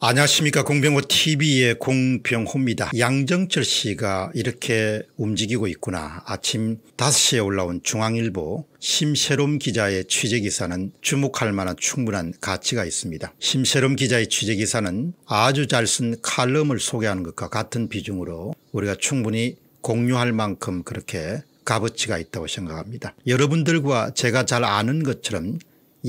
안녕하십니까 공병호TV의 공병호입니다. 양정철 씨가 이렇게 움직이고 있구나. 아침 5시에 올라온 중앙일보 심세롬 기자의 취재기사는 주목할 만한 충분한 가치가 있습니다. 심세롬 기자의 취재기사는 아주 잘 쓴 칼럼을 소개하는 것과 같은 비중으로 우리가 충분히 공유할 만큼 그렇게 값어치가 있다고 생각합니다. 여러분들과 제가 잘 아는 것처럼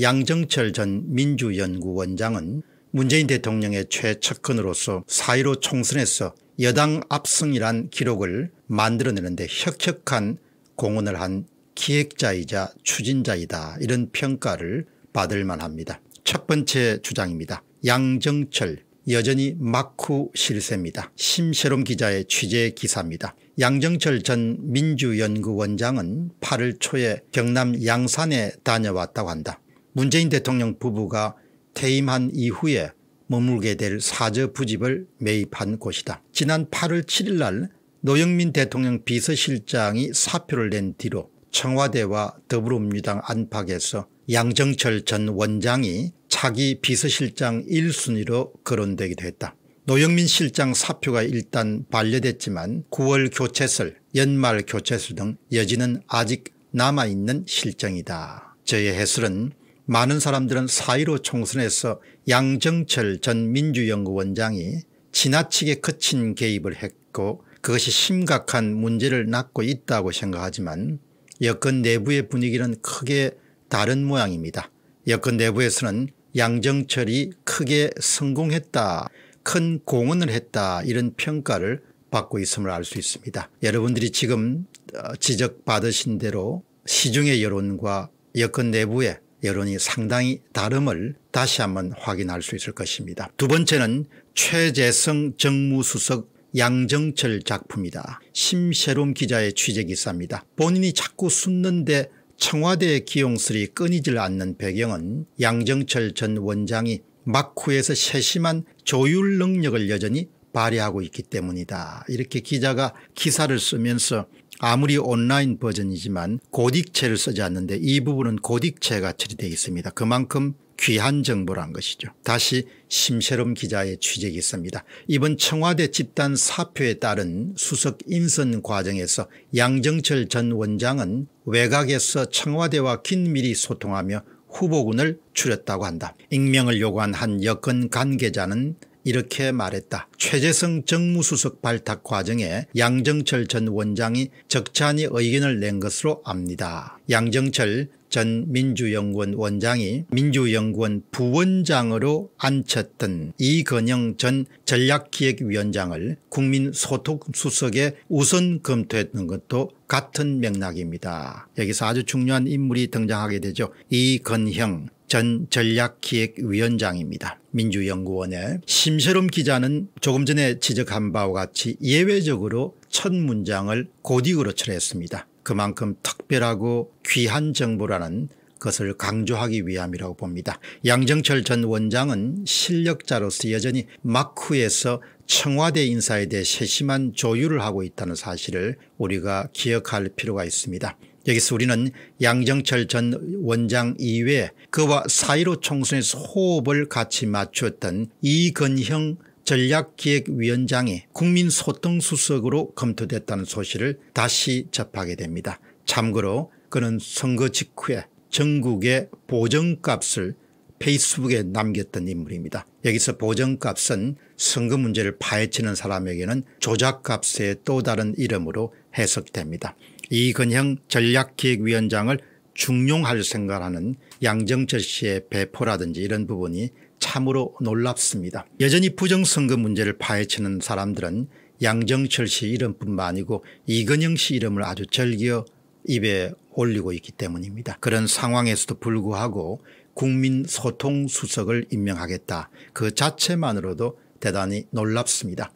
양정철 전 민주연구원장은 문재인 대통령의 최측근으로서 사1로 총선에서 여당 압승이란 기록을 만들어내는데 혁혁한 공헌을 한 기획자이자 추진자이다 이런 평가를 받을 만합니다. 첫 번째 주장입니다. 양정철 여전히 마쿠 실세입니다. 심세롬 기자의 취재 기사입니다. 양정철 전 민주연구원장은 8월 초에 경남 양산에 다녀왔다고 한다. 문재인 대통령 부부가 퇴임한 이후에 머물게 될 사저부집을 매입한 곳이다. 지난 8월 7일 날 노영민 대통령 비서실장이 사표를 낸 뒤로 청와대와 더불어민주당 안팎에서 양정철 전 원장이 차기 비서실장 1순위로 거론되기도 했다. 노영민 실장 사표가 일단 반려됐지만 9월 교체설 연말 교체설 등 여지는 아직 남아있는 실정이다. 저의 해설은 많은 사람들은 사이로 총선에서 양정철 전 민주연구원장이 지나치게 거친 개입을 했고 그것이 심각한 문제를 낳고 있다고 생각하지만 여권 내부의 분위기는 크게 다른 모양입니다. 여권 내부에서는 양정철이 크게 성공했다 큰 공헌을 했다 이런 평가를 받고 있음을 알 수 있습니다. 여러분들이 지금 어, 지적받으신 대로 시중의 여론과 여권 내부의 여론이 상당히 다름을 다시 한번 확인할 수 있을 것입니다. 두 번째는 최재성 정무수석 양정철 작품이다. 심세롬 기자의 취재기사입니다. 본인이 자꾸 숨는데 청와대의 기용설이 끊이질 않는 배경은 양정철 전 원장이 막후에서 세심한 조율 능력을 여전히 발휘하고 있기 때문이다. 이렇게 기자가 기사를 쓰면서 아무리 온라인 버전이지만 고딕체를 쓰지 않는데 이 부분은 고딕체가 처리되어 있습니다. 그만큼 귀한 정보란 것이죠. 다시 심세롬 기자의 취재가 있습니다. 이번 청와대 집단 사표에 따른 수석 인선 과정에서 양정철 전 원장은 외곽에서 청와대와 긴밀히 소통하며 후보군을 추렸다고 한다. 익명을 요구한 한 여권 관계자는 이렇게 말했다. 최재성 정무수석 발탁 과정에 양정철 전 원장이 적잖이 의견을 낸 것으로 압니다. 양정철 전 민주연구원 원장이 민주연구원 부원장으로 앉혔던 이건영 전 전략기획위원장을 국민소통수석에 우선 검토했던 것도 같은 맥락입니다. 여기서 아주 중요한 인물이 등장하게 되죠. 이건형 전 전략기획위원장입니다. 민주연구원의 심세롬 기자는 조금 전에 지적한 바와 같이 예외적으로 첫 문장을 고딕으로 처리했습니다. 그만큼 특별하고 귀한 정보라는 것을 강조하기 위함이라고 봅니다. 양정철 전 원장은 실력자로서 여전히 마크에서 청와대 인사에 대해 세심한 조율을 하고 있다는 사실을 우리가 기억할 필요가 있습니다. 여기서 우리는 양정철 전 원장 이외 에 그와 사1로 총선에서 호흡을 같이 맞추었던 이건형 전략기획위원장이 국민소통수석으로 검토됐다는 소식을 다시 접하게 됩니다. 참고로 그는 선거 직후에 전국의 보정값을 페이스북에 남겼던 인물입니다. 여기서 보정값은 선거 문제를 파헤치는 사람에게는 조작값의 또 다른 이름으로 해석됩니다. 이근형 전략기획위원장을 중용할 생각하는 양정철 씨의 배포라든지 이런 부분이 참으로 놀랍습니다. 여전히 부정선거 문제를 파헤치는 사람들은 양정철 씨 이름뿐만 아니고 이근영 씨 이름을 아주 절겨 입에 올리고 있기 때문입니다. 그런 상황에서도 불구하고 국민 소통수석을 임명하겠다. 그 자체만으로도 대단히 놀랍습니다.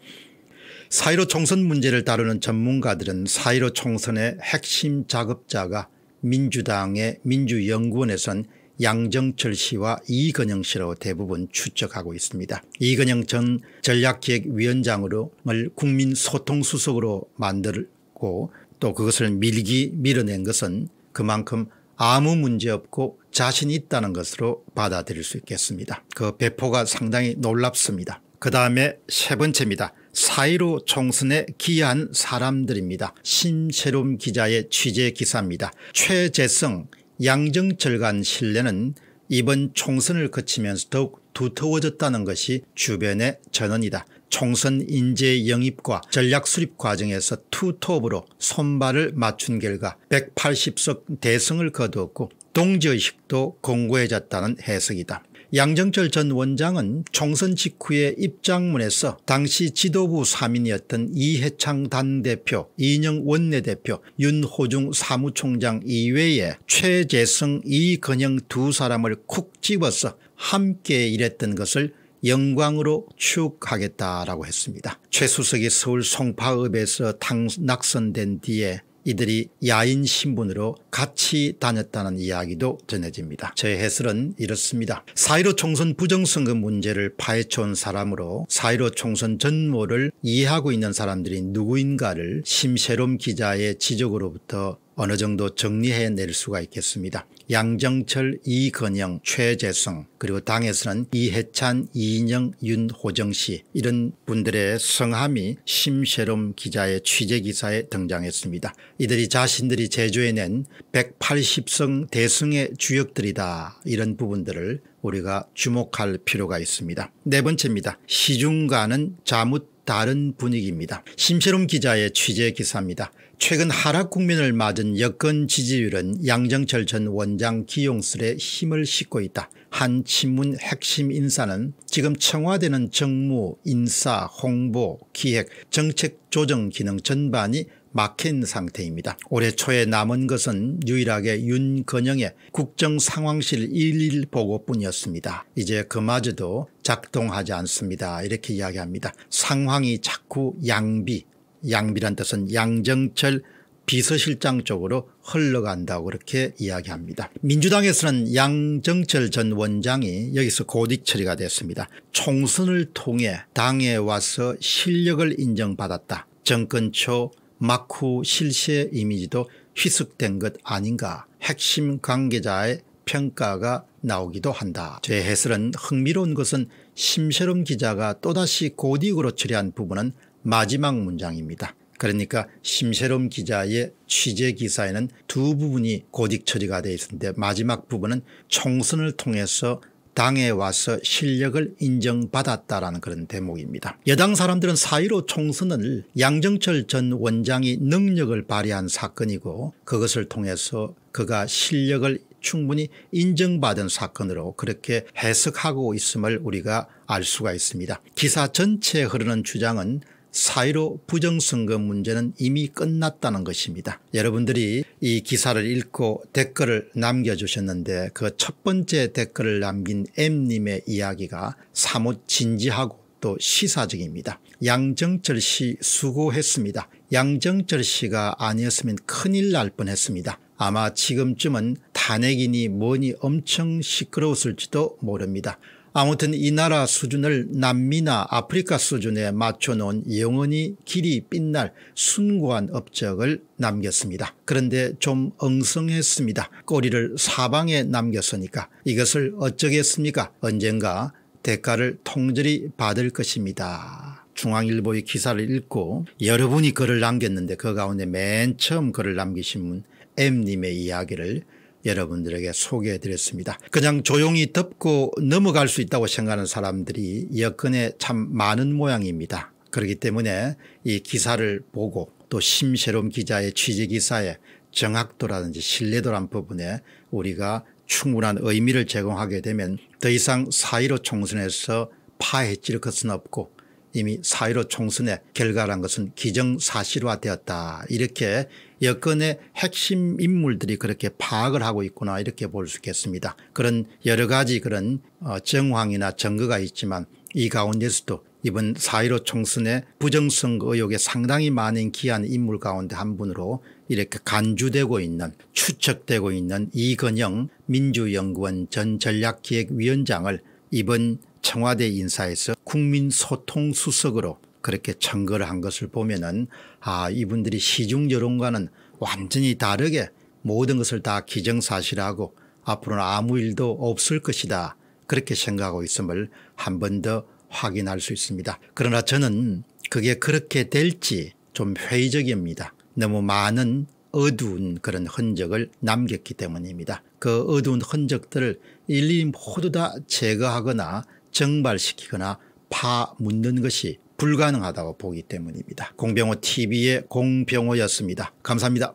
사이로 총선 문제를 다루는 전문가들은 사이로 총선의 핵심 작업자가 민주당의 민주연구원에선 양정철 씨와 이건영 씨로 대부분 추측하고 있습니다. 이건영 전 전략기획위원장으로 국민소통수석으로 만들고 또 그것을 밀기 밀어낸 것은 그만큼 아무 문제 없고 자신이 있다는 것으로 받아들일 수 있겠습니다. 그 배포가 상당히 놀랍습니다. 그 다음에 세 번째입니다. 사이로 총선에 기여한 사람들입니다. 신세롬 기자의 취재 기사입니다. 최재성 양정철간 신뢰는 이번 총선을 거치면서 더욱 두터워졌다는 것이 주변의 전언이다. 총선 인재 영입과 전략 수립 과정에서 투톱으로 손발을 맞춘 결과 180석 대승을 거두었고 동지의식도 공고해졌다는 해석이다. 양정철 전 원장은 총선 직후에 입장문에서 당시 지도부 3인이었던 이해창 당대표, 이인영 원내대표, 윤호중 사무총장 이외에 최재성, 이건영 두 사람을 콕 집어서 함께 일했던 것을 영광으로 추억하겠다라고 했습니다. 최 수석이 서울 송파읍에서 당 낙선된 뒤에 이들이 야인 신분으로 같이 다녔다는 이야기도 전해집니다. 저의 해설은 이렇습니다. 4 1 5 총선 부정선거 문제를 파헤쳐온 사람으로 4 1 5 총선 전모를 이해하고 있는 사람들이 누구인가를 심세롬 기자의 지적으로부터 어느 정도 정리해낼 수가 있겠습니다. 양정철, 이건영, 최재성 그리고 당에서는 이해찬, 이인영, 윤호정 씨 이런 분들의 성함이 심세롬 기자의 취재기사에 등장했습니다. 이들이 자신들이 제조해낸 180성 대승의 주역들이다 이런 부분들을 우리가 주목할 필요가 있습니다. 네 번째입니다. 시중가는 자뭇 다른 분위기입니다. 심세롬 기자의 취재 기사입니다. 최근 하락 국면을 맞은 여권 지지율은 양정철 전 원장 기용술에 힘을 싣고 있다. 한 친문 핵심 인사는 지금 청와대는 정무, 인사, 홍보, 기획, 정책 조정 기능 전반이 막힌 상태입니다. 올해 초에 남은 것은 유일하게 윤건영의 국정상황실 일일보고뿐이었습니다. 이제 그마저도 작동하지 않습니다. 이렇게 이야기합니다. 상황이 자꾸 양비 양비란 뜻은 양정철 비서실장 쪽으로 흘러간다고 그렇게 이야기합니다. 민주당에서는 양정철 전 원장이 여기서 고딕 처리가 됐습니다. 총선을 통해 당에 와서 실력을 인정받았다. 정권 초 마쿠 실시의 이미지도 희숙된것 아닌가 핵심 관계자의 평가가 나오기도 한다. 제 해설은 흥미로운 것은 심세름 기자가 또다시 고딕으로 처리한 부분은 마지막 문장입니다. 그러니까 심세롬 기자의 취재 기사에는 두 부분이 고딕 처리가 되어 있는데 마지막 부분은 총선을 통해서 당에 와서 실력을 인정받았다라는 그런 대목입니다. 여당 사람들은 사1로 총선을 양정철 전 원장이 능력을 발휘한 사건이고 그것을 통해서 그가 실력을 충분히 인정받은 사건으로 그렇게 해석하고 있음을 우리가 알 수가 있습니다. 기사 전체에 흐르는 주장은 사이로 부정선거 문제는 이미 끝났다는 것입니다. 여러분들이 이 기사를 읽고 댓글을 남겨주셨는데 그 첫 번째 댓글을 남긴 M님의 이야기가 사뭇 진지하고 또 시사적입니다. 양정철 씨 수고했습니다. 양정철 씨가 아니었으면 큰일 날 뻔했습니다. 아마 지금쯤은 탄핵이니 뭐니 엄청 시끄러웠을지도 모릅니다. 아무튼 이 나라 수준을 남미나 아프리카 수준에 맞춰놓은 영원히 길이 빛날 순고한 업적을 남겼습니다. 그런데 좀 엉성했습니다. 꼬리를 사방에 남겼으니까 이것을 어쩌겠습니까 언젠가 대가를 통절히 받을 것입니다. 중앙일보의 기사를 읽고 여러분이 글을 남겼는데 그 가운데 맨 처음 글을 남기신 분 M님의 이야기를 여러분들에게 소개해 드렸습니다. 그냥 조용히 덮고 넘어갈 수 있다고 생각하는 사람들이 여건에 참 많은 모양입니다. 그렇기 때문에 이 기사를 보고 또 심세롬 기자의 취재기사의 정확도라든지 신뢰도란 부분에 우리가 충분한 의미를 제공하게 되면 더 이상 사이로 총선에서 파헤칠 것은 없고 이미 사1로 총선의 결과란 것은 기정사실화되었다 이렇게 여건의 핵심 인물들이 그렇게 파악을 하고 있구나 이렇게 볼 수 있겠습니다. 그런 여러 가지 그런 어, 정황이나 증거가 있지만 이 가운데서도 이번 사1로 총선의 부정선거 의혹에 상당히 많은 기한 인물 가운데 한 분으로 이렇게 간주되고 있는 추측되고 있는 이건영 민주연구원 전 전략기획위원장을 이번 청와대 인사에서 국민 소통 수석으로 그렇게 청거를 한 것을 보면은 아 이분들이 시중 여론과는 완전히 다르게 모든 것을 다 기정사실하고 앞으로는 아무 일도 없을 것이다 그렇게 생각하고 있음을 한 번 더 확인할 수 있습니다. 그러나 저는 그게 그렇게 될지 좀 회의적입니다. 너무 많은 어두운 그런 흔적을 남겼기 때문입니다. 그 어두운 흔적들을 일일이 모두 다 제거하거나 정발시키거나 파묻는 것이 불가능하다고 보기 때문입니다. 공병호 TV의 공병호였습니다. 감사합니다.